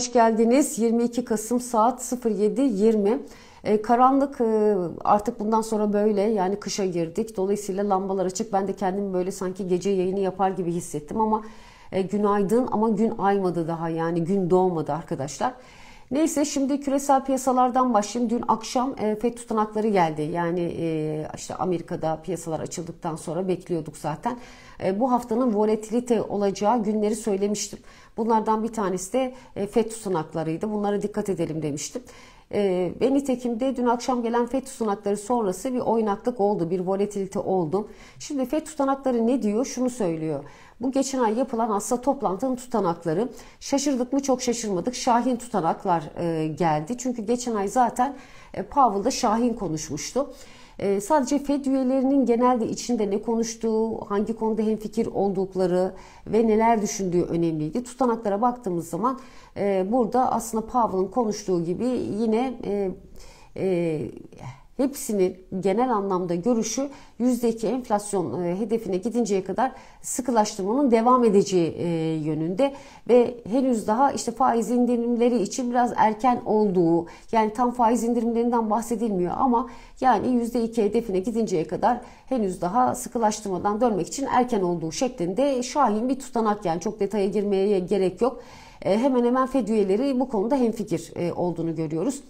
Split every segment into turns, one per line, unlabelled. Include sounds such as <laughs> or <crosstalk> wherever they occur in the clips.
Hoş geldiniz. 22 Kasım saat 07.20. E, ee, karanlık e, artık bundan sonra böyle yani kışa girdik. Dolayısıyla lambalar açık. Ben de kendimi böyle sanki gece yayını yapar gibi hissettim ama e, günaydın ama gün aymadı daha yani gün doğmadı arkadaşlar. Neyse şimdi küresel piyasalardan başlayayım. Dün akşam e, FED tutanakları geldi. Yani e, işte Amerika'da piyasalar açıldıktan sonra bekliyorduk zaten. E, bu haftanın volatilite olacağı günleri söylemiştim. Bunlardan bir tanesi de e, FETÖ sunaklarıydı. Bunlara dikkat edelim demiştim. E, ve nitekim de dün akşam gelen FETÖ tutanakları sonrası bir oynaklık oldu, bir volatilite oldu. Şimdi FETÖ tutanakları ne diyor? Şunu söylüyor. Bu geçen ay yapılan hasta toplantının tutanakları. Şaşırdık mı çok şaşırmadık. Şahin tutanaklar e, geldi. Çünkü geçen ay zaten e, Powell'da Şahin konuşmuştu. Ee, e, sadece FED üyelerinin genelde içinde ne konuştuğu, hangi konuda hemfikir oldukları ve neler düşündüğü önemliydi. Tutanaklara baktığımız zaman e, burada aslında Powell'ın konuştuğu gibi yine e, e, hepsinin genel anlamda görüşü %2 enflasyon e, hedefine gidinceye kadar sıkılaştırmanın devam edeceği e, yönünde ve henüz daha işte faiz indirimleri için biraz erken olduğu yani tam faiz indirimlerinden bahsedilmiyor ama yani %2 hedefine gidinceye kadar henüz daha sıkılaştırmadan dönmek için erken olduğu şeklinde şahin bir tutanak yani çok detaya girmeye gerek yok. E, hemen hemen Fed üyeleri bu konuda hemfikir olduğunu görüyoruz.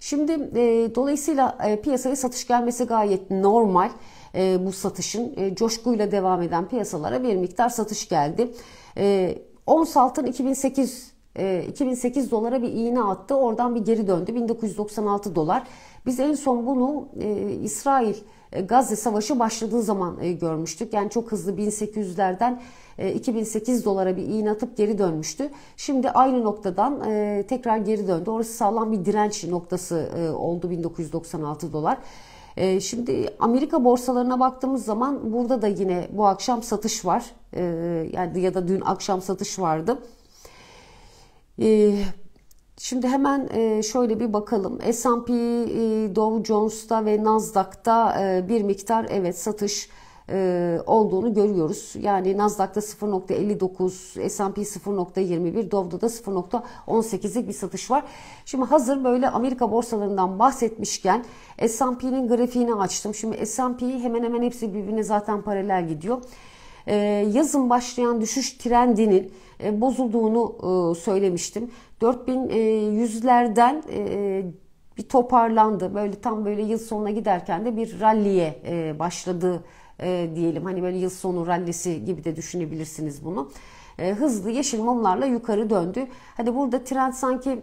Şimdi e, dolayısıyla e, piyasaya satış gelmesi gayet normal. E, bu satışın e, coşkuyla devam eden piyasalara bir miktar satış geldi. E, ons altın 2008 e, 2008 dolara bir iğne attı. Oradan bir geri döndü. 1996 dolar. Biz en son bunu e, İsrail e, Gazze Savaşı başladığı zaman e, görmüştük. Yani çok hızlı 1800'lerden 2008 e, dolara bir iğne atıp geri dönmüştü. Şimdi aynı noktadan tekrar geri döndü. Orası sağlam bir direnç noktası oldu 1996 dolar. Şimdi Amerika borsalarına baktığımız zaman burada da yine bu akşam satış var. Yani ya da dün akşam satış vardı. Şimdi hemen e, şöyle bir bakalım. S&P, e, Dow Jones'ta ve Nasdaq'ta e, bir miktar evet satış olduğunu görüyoruz. Yani Nasdaq'ta 0.59, S&P 0.21, Dow'da da 0.18'lik bir satış var. Şimdi hazır böyle Amerika borsalarından bahsetmişken S&P'nin grafiğini açtım. Şimdi S&P hemen hemen hepsi birbirine zaten paralel gidiyor. Ee, yazın başlayan düşüş trendinin e, bozulduğunu e, söylemiştim. 4100'lerden e, bir toparlandı. Böyle tam böyle yıl sonuna giderken de bir ralliye başladı diyelim. Hani böyle yıl sonu rallisi gibi de düşünebilirsiniz bunu. Hızlı yeşil mumlarla yukarı döndü. Hadi burada trend sanki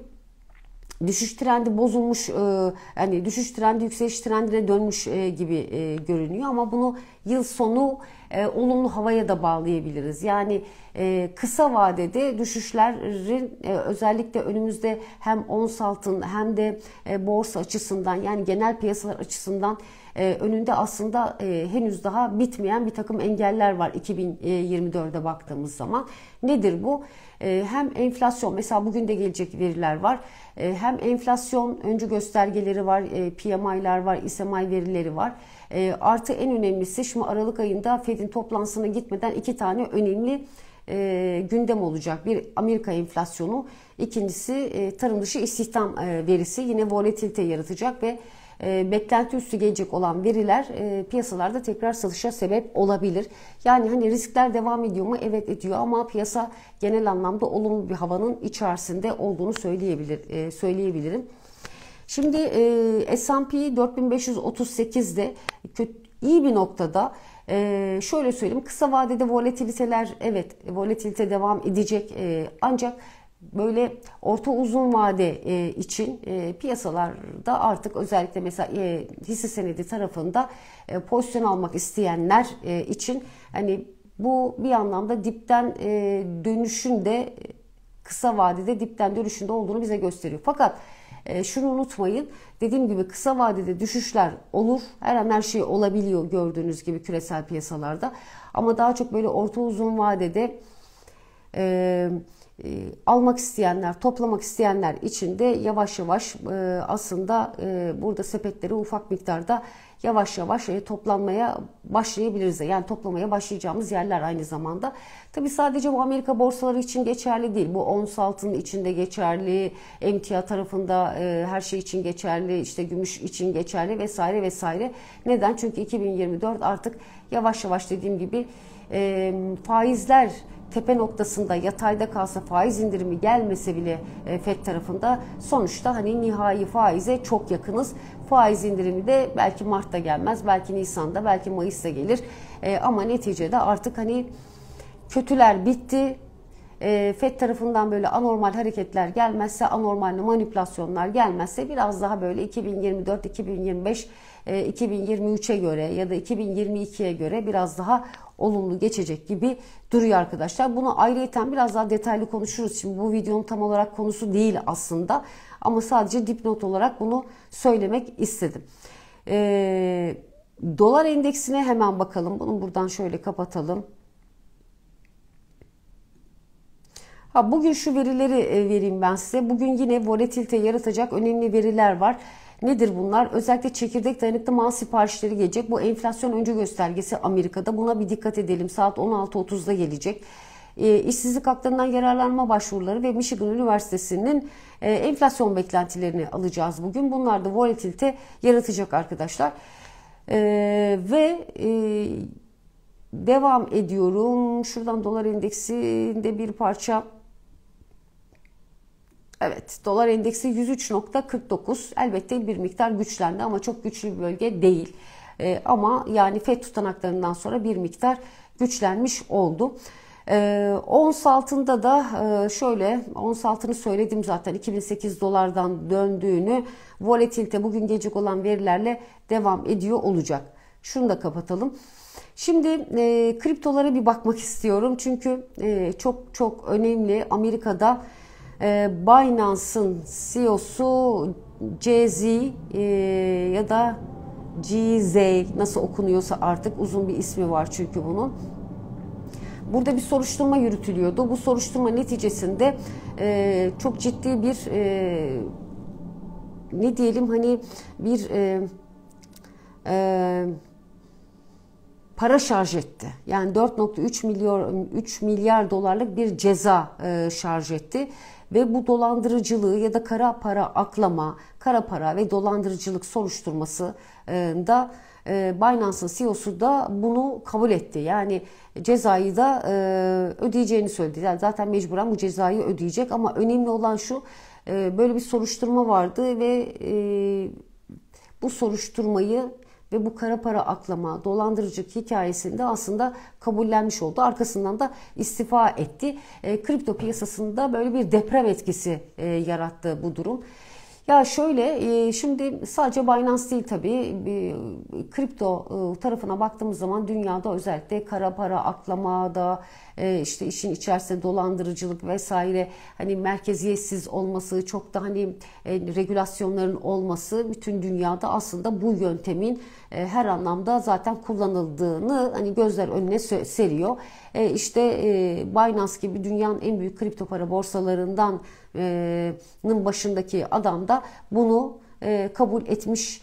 düşüş trendi bozulmuş hani düşüş trendi yükseliş trendine dönmüş e, gibi e, görünüyor ama bunu yıl sonu olumlu havaya da bağlayabiliriz. Yani kısa vadede düşüşlerin özellikle önümüzde hem ons altın hem de borsa açısından yani genel piyasalar açısından önünde aslında henüz daha bitmeyen bir takım engeller var 2024'e baktığımız zaman. Nedir bu? Ee, hem enflasyon mesela bugün de gelecek veriler var. Ee, hem enflasyon öncü göstergeleri var, e, PMI'ler var, ISMI verileri var. Ee, artı en önemlisi şimdi Aralık ayında Fed'in toplantısına gitmeden iki tane önemli e, gündem olacak. Bir Amerika enflasyonu, ikincisi e, tarım dışı istihdam e, verisi yine volatilite yaratacak ve e, beklenti üstü gelecek olan veriler e, piyasalarda tekrar satışa sebep olabilir. Yani hani riskler devam ediyor mu? Evet ediyor ama piyasa genel anlamda olumlu bir havanın içerisinde olduğunu söyleyebilir e, söyleyebilirim. Şimdi e, S&P 4538'de kötü, iyi bir noktada ee, şöyle söyleyeyim kısa vadede volatiliteler evet volatilite devam edecek ee, ancak böyle orta uzun vade e, için e, piyasalarda artık özellikle mesela e, hisse senedi tarafında e, pozisyon almak isteyenler için hani bu bir anlamda dipten dönüşün de kısa vadede dipten dönüşünde olduğunu bize gösteriyor. Fakat şunu unutmayın. Dediğim gibi kısa vadede düşüşler olur. Her an her şey olabiliyor gördüğünüz gibi küresel piyasalarda. Ama daha çok böyle orta uzun vadede e, e, almak isteyenler, toplamak isteyenler için de yavaş yavaş e, aslında e, burada sepetleri ufak miktarda yavaş yavaş e, toplanmaya başlayabiliriz. Yani toplamaya başlayacağımız yerler aynı zamanda. Tabi sadece bu Amerika borsaları için geçerli değil. Bu ons altın için de geçerli, emtia tarafında e, her şey için geçerli, işte gümüş için geçerli vesaire vesaire. Neden? Çünkü 2024 artık yavaş yavaş dediğim gibi e, faizler tepe noktasında yatayda kalsa faiz indirimi gelmese bile e, FED tarafında sonuçta hani nihai faize çok yakınız. Faiz indirimi de belki Mart'ta gelmez, belki Nisan'da, belki Mayıs'ta gelir. E, ama neticede artık hani kötüler bitti. E, FED tarafından böyle anormal hareketler gelmezse, anormal manipülasyonlar gelmezse biraz daha böyle 2024, 2025, 2023'e göre ya da 2022'ye göre biraz daha olumlu geçecek gibi duruyor arkadaşlar. Bunu ayrıyeten biraz daha detaylı konuşuruz. Şimdi bu videonun tam olarak konusu değil aslında ama sadece dipnot olarak bunu söylemek istedim. Ee, dolar endeksine hemen bakalım. Bunu buradan şöyle kapatalım. Ha, bugün şu verileri e, vereyim ben size. Bugün yine volatilite yaratacak önemli veriler var. Nedir bunlar? Özellikle çekirdek dayanıklı mal siparişleri gelecek. Bu enflasyon önce göstergesi Amerika'da. Buna bir dikkat edelim. Saat 16.30'da gelecek e, işsizlik haklarından yararlanma başvuruları ve Michigan Üniversitesi'nin e, enflasyon beklentilerini alacağız bugün. Bunlar da volatilite yaratacak arkadaşlar. E, ve e, devam ediyorum. Şuradan dolar endeksinde bir parça Evet dolar endeksi 103.49 elbette bir miktar güçlendi ama çok güçlü bir bölge değil. E, ama yani FED tutanaklarından sonra bir miktar güçlenmiş oldu. E, ons altında da e, şöyle ons altını söyledim zaten 2008 dolardan döndüğünü volatilite bugün gecik olan verilerle devam ediyor olacak. Şunu da kapatalım. Şimdi e, kriptolara bir bakmak istiyorum çünkü e, çok çok önemli Amerika'da ee, e, Binance'ın CEO'su JZ e, ya da GZ nasıl okunuyorsa artık uzun bir ismi var çünkü bunun. Burada bir soruşturma yürütülüyordu. Bu soruşturma neticesinde e, çok ciddi bir e, ne diyelim hani bir e, e, para şarj etti. Yani 4.3 milyar 3 milyar dolarlık bir ceza e, şarj etti ve bu dolandırıcılığı ya da kara para aklama, kara para ve dolandırıcılık soruşturması e, da e, Binance'ın CEO'su da bunu kabul etti. Yani cezayı da e, ödeyeceğini söyledi. Yani zaten mecburen bu cezayı ödeyecek ama önemli olan şu e, böyle bir soruşturma vardı ve e, bu soruşturmayı ve bu kara para aklama, dolandırıcılık hikayesinde aslında kabullenmiş oldu. Arkasından da istifa etti. E, kripto piyasasında böyle bir deprem etkisi e, yarattı bu durum. Ya şöyle e, şimdi sadece Binance değil tabii e, kripto e, tarafına baktığımız zaman dünyada özellikle kara para da işte işin içerisinde dolandırıcılık vesaire hani merkeziyetsiz olması çok da hani regülasyonların olması bütün dünyada aslında bu yöntemin her anlamda zaten kullanıldığını hani gözler önüne seriyor. İşte Binance gibi dünyanın en büyük kripto para borsalarından nın başındaki adam da bunu kabul etmiş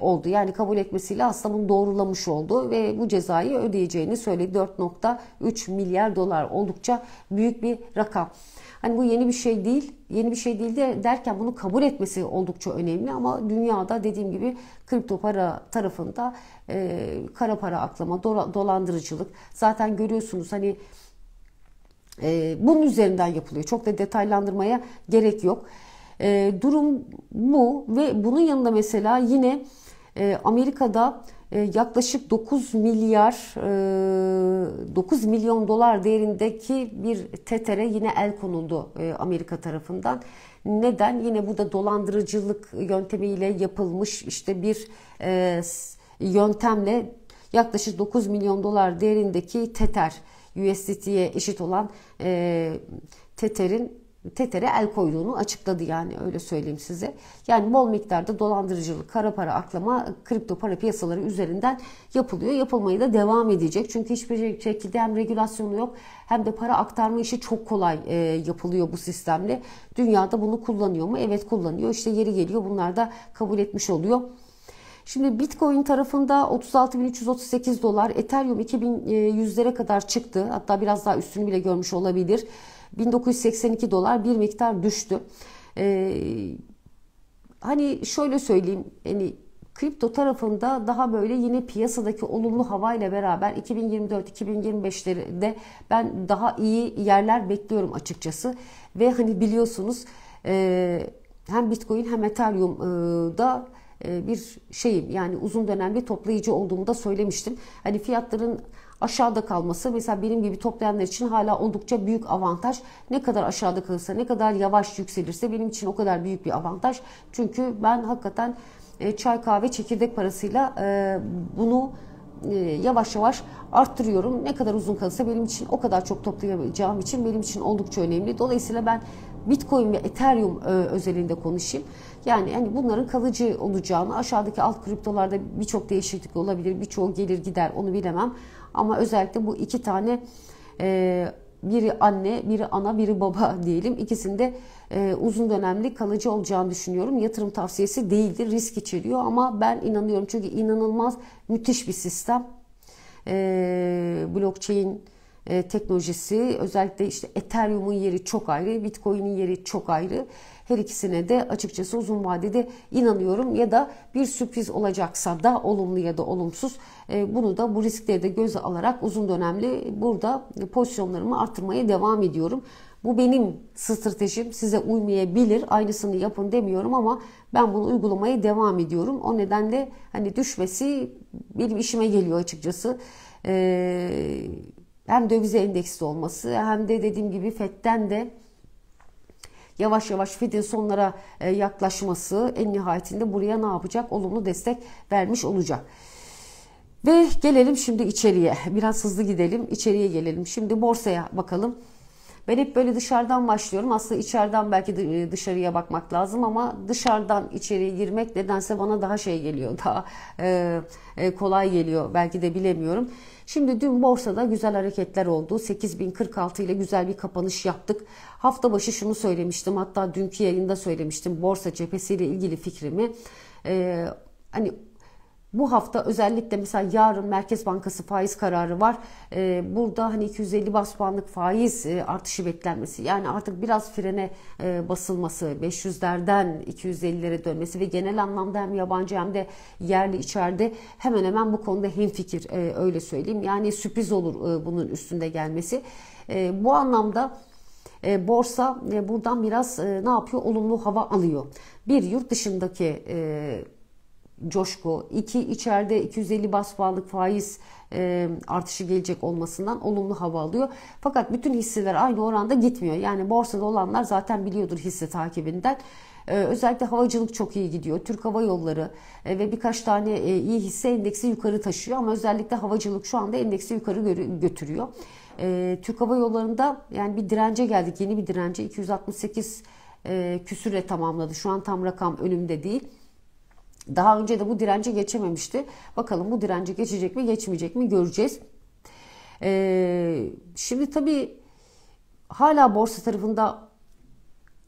oldu. Yani kabul etmesiyle aslında bunu doğrulamış oldu ve bu cezayı ödeyeceğini söyledi. 4.3 milyar dolar oldukça büyük bir rakam. Hani bu yeni bir şey değil. Yeni bir şey değil de derken bunu kabul etmesi oldukça önemli ama dünyada dediğim gibi kripto para tarafında e, kara para aklama, dolandırıcılık. Zaten görüyorsunuz hani e, bunun üzerinden yapılıyor. Çok da detaylandırmaya gerek yok. E, durum bu ve bunun yanında mesela yine e, Amerika'da e, yaklaşık 9 milyar e, 9 milyon dolar değerindeki bir tetere yine el konuldu e, Amerika tarafından. Neden? Yine bu da dolandırıcılık yöntemiyle yapılmış işte bir e, yöntemle yaklaşık 9 milyon dolar değerindeki teter USDT'ye eşit olan e, Tether'in Tether'e el koyduğunu açıkladı yani öyle söyleyeyim size. Yani bol miktarda dolandırıcılık, kara para aklama kripto para piyasaları üzerinden yapılıyor. Yapılmayı da devam edecek. Çünkü hiçbir şekilde hem regülasyonu yok hem de para aktarma işi çok kolay e, yapılıyor bu sistemle. Dünyada bunu kullanıyor mu? Evet kullanıyor. İşte yeri geliyor bunlar da kabul etmiş oluyor. Şimdi Bitcoin tarafında 36.338 dolar, Ethereum 2100'lere kadar çıktı. Hatta biraz daha üstünü bile görmüş olabilir. 1982 dolar bir miktar düştü. Ee, hani şöyle söyleyeyim, hani kripto tarafında daha böyle yine piyasadaki olumlu havayla beraber 2024-2025'lerde ben daha iyi yerler bekliyorum açıkçası. Ve hani biliyorsunuz e, hem Bitcoin hem Ethereum'da e, e, bir şeyim yani uzun dönemli toplayıcı olduğumu da söylemiştim. Hani fiyatların aşağıda kalması mesela benim gibi toplayanlar için hala oldukça büyük avantaj. Ne kadar aşağıda kalırsa ne kadar yavaş yükselirse benim için o kadar büyük bir avantaj. Çünkü ben hakikaten e, çay kahve çekirdek parasıyla e, bunu yavaş yavaş arttırıyorum. Ne kadar uzun kalırsa benim için o kadar çok toplayacağım için benim için oldukça önemli. Dolayısıyla ben Bitcoin ve Ethereum özelinde konuşayım. Yani hani bunların kalıcı olacağını aşağıdaki alt kriptolarda birçok değişiklik olabilir. Birçoğu gelir gider onu bilemem. Ama özellikle bu iki tane e, biri anne, biri ana, biri baba <laughs> diyelim. İkisinde e, uzun dönemli kalıcı olacağını düşünüyorum. Yatırım tavsiyesi değildir, risk içeriyor ama ben inanıyorum çünkü inanılmaz müthiş bir sistem. E, blockchain e, teknolojisi özellikle işte Ethereum'un yeri çok ayrı, Bitcoin'in yeri çok ayrı. Her ikisine de açıkçası uzun vadede inanıyorum ya da bir sürpriz olacaksa da olumlu ya da olumsuz e, bunu da bu riskleri de göze alarak uzun dönemli burada pozisyonlarımı artırmaya devam ediyorum. Bu benim stratejim size uymayabilir aynısını yapın demiyorum ama ben bunu uygulamaya devam ediyorum. O nedenle hani düşmesi benim işime geliyor açıkçası. Ee, hem dövize endeksli olması hem de dediğim gibi FED'den de yavaş yavaş Fed'in sonlara e, yaklaşması en nihayetinde buraya ne yapacak? Olumlu destek vermiş olacak. Ve gelelim şimdi içeriye. Biraz hızlı gidelim. içeriye gelelim. Şimdi borsaya bakalım. Ben hep böyle dışarıdan başlıyorum. Aslında içeriden belki e, dışarıya bakmak lazım ama dışarıdan içeriye girmek nedense bana daha şey geliyor. Daha e, kolay geliyor. Belki de bilemiyorum. Şimdi dün borsada güzel hareketler oldu. 8046 ile güzel bir kapanış yaptık. Hafta başı şunu söylemiştim. Hatta dünkü yayında söylemiştim. Borsa cephesiyle ilgili fikrimi. Ee, hani bu hafta özellikle mesela yarın Merkez Bankası faiz kararı var. Ee, burada hani 250 bas puanlık faiz e, artışı beklenmesi yani artık biraz frene e, basılması 500'lerden 250'lere dönmesi ve genel anlamda hem yabancı hem de yerli içeride hemen hemen bu konuda hemfikir e, öyle söyleyeyim. Yani sürpriz olur e, bunun üstünde gelmesi. E, bu anlamda e, borsa e, buradan biraz e, ne yapıyor? Olumlu hava alıyor. Bir yurt dışındaki e, coşku, iki içeride 250 bas puanlık faiz e, artışı gelecek olmasından olumlu hava alıyor. Fakat bütün hisseler aynı oranda gitmiyor. Yani borsada olanlar zaten biliyordur hisse takibinden. E, özellikle havacılık çok iyi gidiyor. Türk Hava Yolları e, ve birkaç tane iyi hisse endeksi yukarı taşıyor ama özellikle havacılık şu anda endeksi yukarı götürüyor. Türk Hava Yolları'nda yani bir dirence geldik. Yeni bir dirence 268 küsürle tamamladı. Şu an tam rakam önümde değil. Daha önce de bu dirence geçememişti. Bakalım bu dirence geçecek mi geçmeyecek mi göreceğiz. Ee, şimdi tabii hala borsa tarafında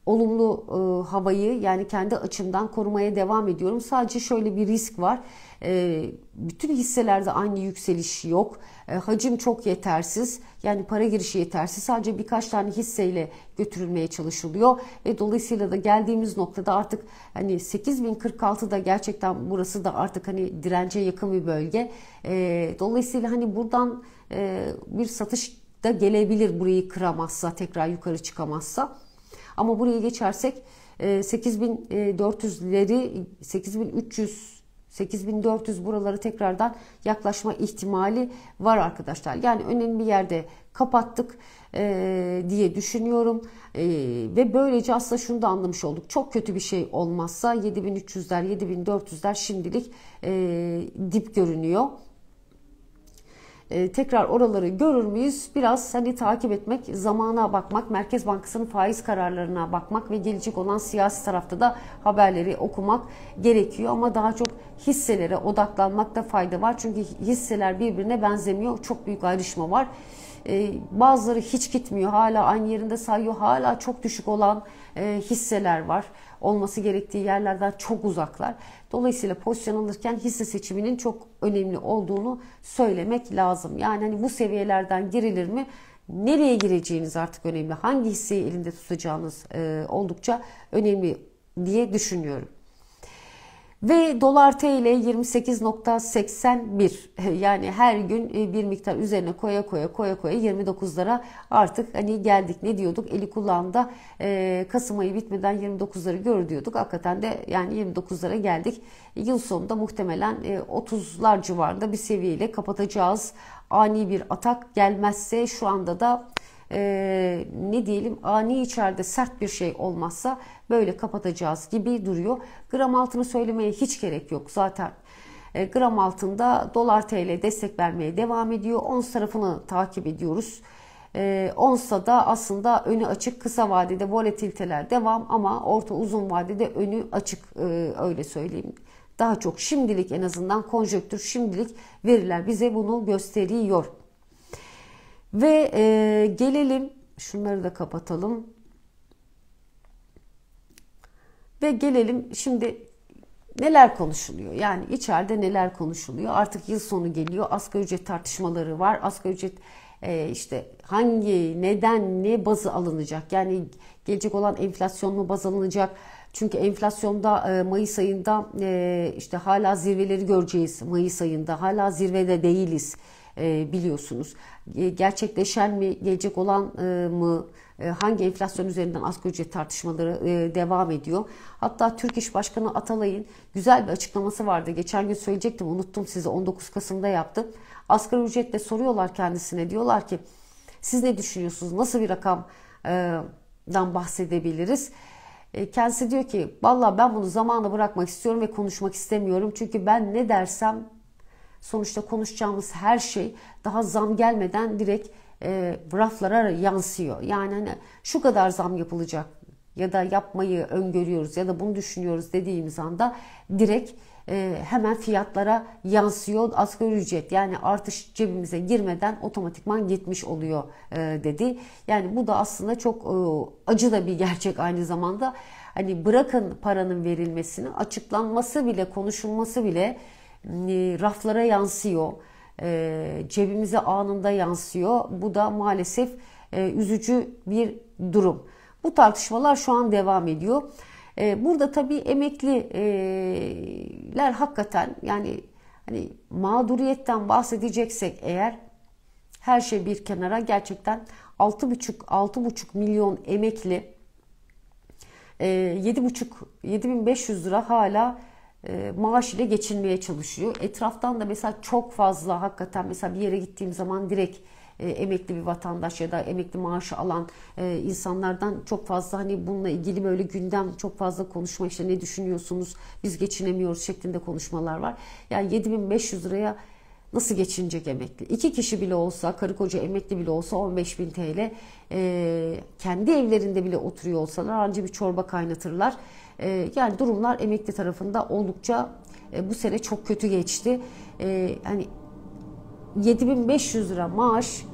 olumlu e, havayı yani kendi açımdan korumaya devam ediyorum. Sadece şöyle bir risk var. E, bütün hisselerde aynı yükseliş yok. E, hacim çok yetersiz. Yani para girişi yetersiz. Sadece birkaç tane hisseyle götürülmeye çalışılıyor ve dolayısıyla da geldiğimiz noktada artık hani 8046'da gerçekten burası da artık hani dirence yakın bir bölge. E, dolayısıyla hani buradan e, bir satış da gelebilir burayı kıramazsa tekrar yukarı çıkamazsa. Ama buraya geçersek 8400'leri 8300 8400 buraları tekrardan yaklaşma ihtimali var arkadaşlar. Yani önemli bir yerde kapattık e, diye düşünüyorum. E, ve böylece aslında şunu da anlamış olduk. Çok kötü bir şey olmazsa 7300'ler 7400'ler şimdilik e, dip görünüyor. Ee, tekrar oraları görür müyüz? Biraz hani takip etmek, zamana bakmak, Merkez Bankası'nın faiz kararlarına bakmak ve gelecek olan siyasi tarafta da haberleri okumak gerekiyor. Ama daha çok hisselere odaklanmakta fayda var. Çünkü hisseler birbirine benzemiyor. Çok büyük ayrışma var. E, bazıları hiç gitmiyor. Hala aynı yerinde sayıyor. Hala çok düşük olan e, hisseler var olması gerektiği yerlerden çok uzaklar. Dolayısıyla pozisyon alırken hisse seçiminin çok önemli olduğunu söylemek lazım. Yani hani bu seviyelerden girilir mi? Nereye gireceğiniz artık önemli. Hangi hisseyi elinde tutacağınız e, oldukça önemli diye düşünüyorum. Ve dolar TL 28.81 <laughs> yani her gün e, bir miktar üzerine koya koya koya koya 29'lara artık hani geldik ne diyorduk eli kulağında e, Kasım ayı bitmeden 29'ları gör diyorduk. Hakikaten de yani 29'lara geldik. Yıl sonunda muhtemelen e, 30'lar civarında bir seviyeyle kapatacağız. Ani bir atak gelmezse şu anda da e, ne diyelim ani içeride sert bir şey olmazsa böyle kapatacağız gibi duruyor. Gram altını söylemeye hiç gerek yok zaten. E, gram altında dolar TL destek vermeye devam ediyor. Ons tarafını takip ediyoruz. E, onsa da aslında önü açık kısa vadede volatiliteler devam ama orta uzun vadede önü açık e, öyle söyleyeyim. Daha çok şimdilik en azından konjöktür şimdilik veriler bize bunu gösteriyor. Ve gelelim şunları da kapatalım. Ve gelelim şimdi neler konuşuluyor? Yani içeride neler konuşuluyor? Artık yıl sonu geliyor. Asgari ücret tartışmaları var. Asgari ücret e, işte hangi, neden, ne bazı alınacak? Yani gelecek olan enflasyon mu baz alınacak? Çünkü enflasyonda e, Mayıs ayında e, işte hala zirveleri göreceğiz. Mayıs ayında hala zirvede değiliz. E, biliyorsunuz. E, gerçekleşen mi, gelecek olan e, mı, e, hangi enflasyon üzerinden asgari ücret tartışmaları devam ediyor. Hatta Türk İş Başkanı Atalay'ın güzel bir açıklaması vardı. Geçen gün söyleyecektim, unuttum size 19 Kasım'da yaptı Asgari ücretle soruyorlar kendisine, diyorlar ki siz ne düşünüyorsunuz, nasıl bir rakamdan bahsedebiliriz? Kendisi diyor ki valla ben bunu zamana bırakmak istiyorum ve konuşmak istemiyorum. Çünkü ben ne dersem sonuçta konuşacağımız her şey daha zam gelmeden direkt e, raflara yansıyor. Yani hani şu kadar zam yapılacak ya da yapmayı öngörüyoruz ya da bunu düşünüyoruz dediğimiz anda direkt e, hemen fiyatlara yansıyor. Asgari ücret yani artış cebimize girmeden otomatikman gitmiş oluyor e, dedi. Yani bu da aslında çok e, acı da bir gerçek aynı zamanda. Hani bırakın paranın verilmesini açıklanması bile konuşulması bile ee, raflara yansıyor, ee, cebimize anında yansıyor. Bu da maalesef e, üzücü bir durum. Bu tartışmalar şu an devam ediyor. Ee, burada tabii emekliler hakikaten yani hani mağduriyetten bahsedeceksek eğer her şey bir kenara gerçekten 6,5 6,5 milyon emekli 7,5 e, 7500 lira hala e, maaş ile geçinmeye çalışıyor. Etraftan da mesela çok fazla hakikaten mesela bir yere gittiğim zaman direkt e, emekli bir vatandaş ya da emekli maaşı alan e, insanlardan çok fazla hani bununla ilgili böyle gündem çok fazla konuşma işte ne düşünüyorsunuz biz geçinemiyoruz şeklinde konuşmalar var. Yani 7500 liraya nasıl geçinecek emekli? İki kişi bile olsa, karı koca emekli bile olsa 15 bin TL e, kendi evlerinde bile oturuyor olsalar anca bir çorba kaynatırlar. Ee, yani durumlar emekli tarafında oldukça e, bu sene çok kötü geçti. Yani ee, 7500 lira maaş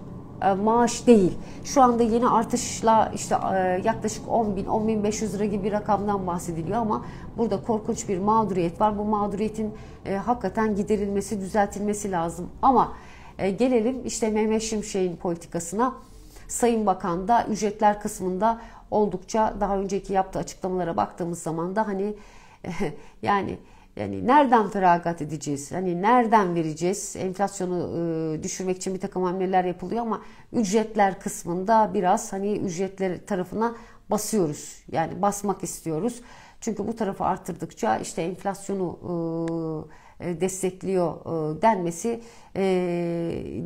e, maaş değil. Şu anda yeni artışla işte e, yaklaşık 10 bin, 10 bin 500 lira gibi bir rakamdan bahsediliyor ama burada korkunç bir mağduriyet var. Bu mağduriyetin hakikaten giderilmesi, düzeltilmesi lazım. Ama gelelim işte Mehmet Şimşek'in politikasına. Sayın Bakan da ücretler kısmında oldukça daha önceki yaptığı açıklamalara baktığımız zaman da hani <laughs> yani yani nereden feragat edeceğiz? Hani nereden vereceğiz? Enflasyonu e, düşürmek için bir takım hamleler yapılıyor ama ücretler kısmında biraz hani ücretler tarafına basıyoruz. Yani basmak istiyoruz. Çünkü bu tarafı arttırdıkça işte enflasyonu e, e destekliyor e, denmesi e,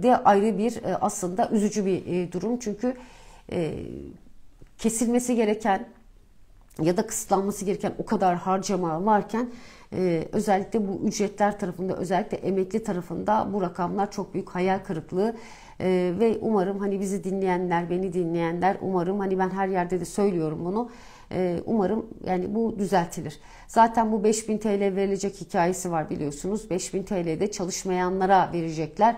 de ayrı bir e, aslında üzücü bir e, durum. Çünkü e, kesilmesi gereken ya da kısıtlanması gereken o kadar harcama varken e, özellikle bu ücretler tarafında özellikle emekli tarafında bu rakamlar çok büyük hayal kırıklığı e, ve umarım hani bizi dinleyenler beni dinleyenler umarım hani ben her yerde de söylüyorum bunu e, umarım yani bu düzeltilir. Zaten bu 5000 TL verilecek hikayesi var biliyorsunuz 5000 TL'de çalışmayanlara verecekler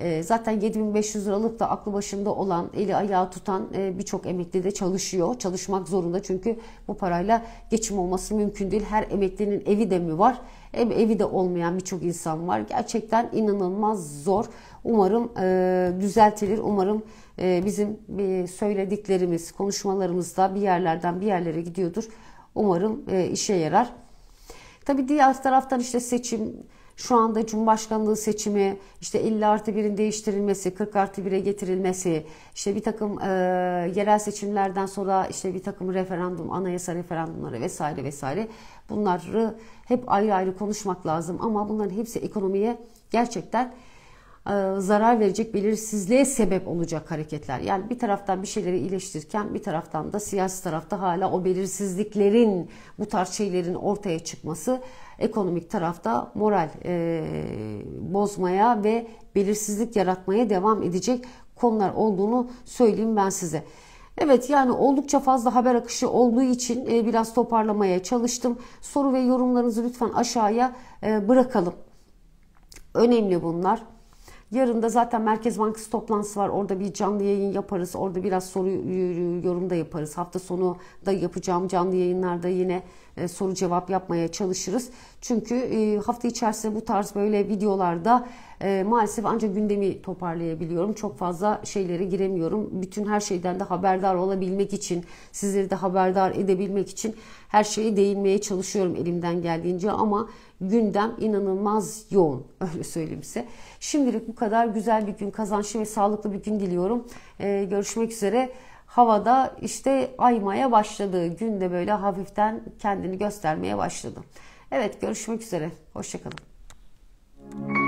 ee, zaten 7500 liralık da aklı başında olan, eli ayağı tutan e, birçok emekli de çalışıyor. Çalışmak zorunda çünkü bu parayla geçim olması mümkün değil. Her emeklinin evi de mi var? Hem evi de olmayan birçok insan var. Gerçekten inanılmaz zor. Umarım e, düzeltilir. Umarım e, bizim e, söylediklerimiz, da bir yerlerden bir yerlere gidiyordur. Umarım e, işe yarar. Tabii diğer taraftan işte seçim şu anda Cumhurbaşkanlığı seçimi işte 50 artı 1'in değiştirilmesi, 40 artı 1'e getirilmesi, işte bir takım e, yerel seçimlerden sonra işte bir takım referandum, anayasa referandumları vesaire vesaire bunları hep ayrı ayrı konuşmak lazım ama bunların hepsi ekonomiye gerçekten e, zarar verecek belirsizliğe sebep olacak hareketler. Yani bir taraftan bir şeyleri iyileştirirken bir taraftan da siyasi tarafta hala o belirsizliklerin bu tarz şeylerin ortaya çıkması ekonomik tarafta moral e, bozmaya ve belirsizlik yaratmaya devam edecek konular olduğunu söyleyeyim ben size. Evet yani oldukça fazla haber akışı olduğu için e, biraz toparlamaya çalıştım. Soru ve yorumlarınızı lütfen aşağıya e, bırakalım. Önemli bunlar. Yarın da zaten Merkez Bankası toplantısı var. Orada bir canlı yayın yaparız. Orada biraz soru yorum da yaparız. Hafta sonu da yapacağım canlı yayınlarda yine e, soru cevap yapmaya çalışırız. Çünkü e, hafta içerisinde bu tarz böyle videolarda e, maalesef ancak gündemi toparlayabiliyorum. Çok fazla şeylere giremiyorum. Bütün her şeyden de haberdar olabilmek için, sizleri de haberdar edebilmek için her şeye değinmeye çalışıyorum elimden geldiğince ama gündem inanılmaz yoğun <laughs> öyle söyleyeyim size. Şimdilik bu kadar güzel bir gün, kazançlı ve sağlıklı bir gün diliyorum. E, görüşmek üzere havada işte aymaya başladı. Gün de böyle hafiften kendini göstermeye başladı. Evet görüşmek üzere. Hoşçakalın. Müzik